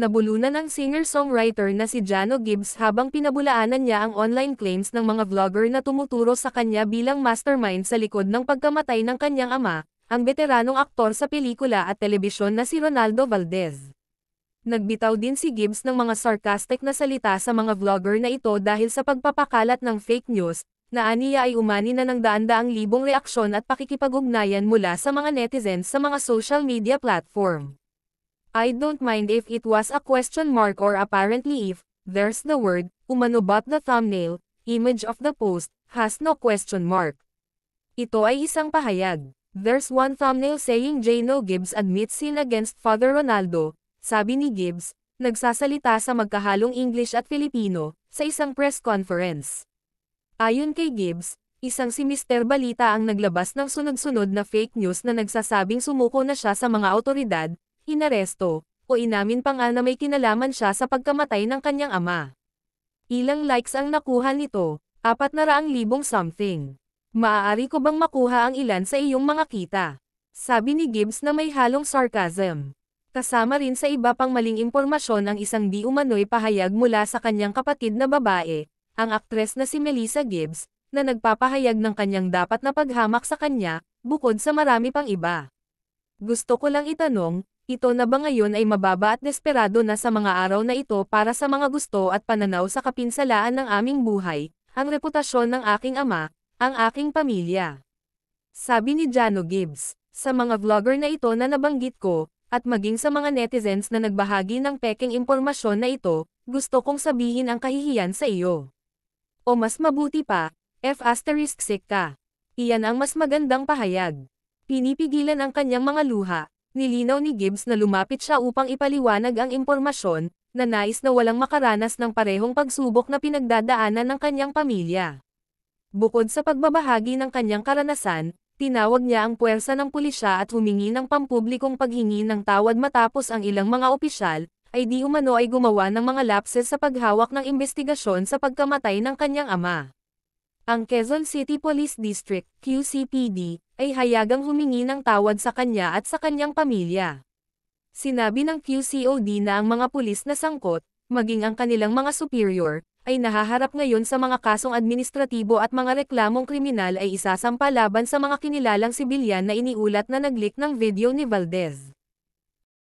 Nabulunan ang singer-songwriter na si Jano Gibbs habang pinabulaanan niya ang online claims ng mga vlogger na tumuturo sa kanya bilang mastermind sa likod ng pagkamatay ng kanyang ama, ang veteranong aktor sa pelikula at telebisyon na si Ronaldo Valdez. Nagbitaw din si Gibbs ng mga sarcastic na salita sa mga vlogger na ito dahil sa pagpapakalat ng fake news, na aniya ay umani na ng daan-daang libong reaksyon at pakikipag-ugnayan mula sa mga netizens sa mga social media platform. I don't mind if it was a question mark or apparently if, there's the word, umano but the thumbnail, image of the post, has no question mark. Ito ay isang pahayag. There's one thumbnail saying Jano Gibbs admits sin against Father Ronaldo, sabi ni Gibbs, nagsasalita sa magkahalong English at Filipino, sa isang press conference. Ayon kay Gibbs, isang si Mr. Balita ang naglabas ng sunod-sunod na fake news na nagsasabing sumuko na siya sa mga otoridad, inaresto, o inamin pa nga na may kinalaman siya sa pagkamatay ng kanyang ama. Ilang likes ang nakuha nito, 400,000 something. Maaari ko bang makuha ang ilan sa iyong mga kita? Sabi ni Gibbs na may halong sarcasm. Kasama rin sa iba pang maling impormasyon ang isang di umano'y pahayag mula sa kanyang kapatid na babae, ang aktres na si Melissa Gibbs, na nagpapahayag ng kanyang dapat na paghamak sa kanya, bukod sa marami pang iba. Gusto ko lang itanong, ito na ba ngayon ay mababa at desperado na sa mga araw na ito para sa mga gusto at pananaw sa kapinsalaan ng aming buhay, ang reputasyon ng aking ama, ang aking pamilya. Sabi ni Jano Gibbs, sa mga vlogger na ito na nabanggit ko, at maging sa mga netizens na nagbahagi ng peking impormasyon na ito, gusto kong sabihin ang kahihiyan sa iyo. O mas mabuti pa, F asterisk sick ka. Iyan ang mas magandang pahayag. Pinipigilan ang kanyang mga luha, Nilinaw ni Gibbs na lumapit siya upang ipaliwanag ang impormasyon, na nais na walang makaranas ng parehong pagsubok na pinagdadaanan ng kanyang pamilya. Bukod sa pagbabahagi ng kanyang karanasan, tinawag niya ang puwersa ng pulisya at humingi ng pampublikong paghingi ng tawad matapos ang ilang mga opisyal, ay di umano ay gumawa ng mga lapses sa paghawak ng investigasyon sa pagkamatay ng kanyang ama. Ang Quezon City Police District, QCPD, ay hayagang humingi ng tawad sa kanya at sa kanyang pamilya. Sinabi ng QCOD na ang mga pulis na sangkot, maging ang kanilang mga superior, ay nahaharap ngayon sa mga kasong administratibo at mga reklamong kriminal ay isasampa laban sa mga kinilalang sibilyan na iniulat na naglik ng video ni Valdez.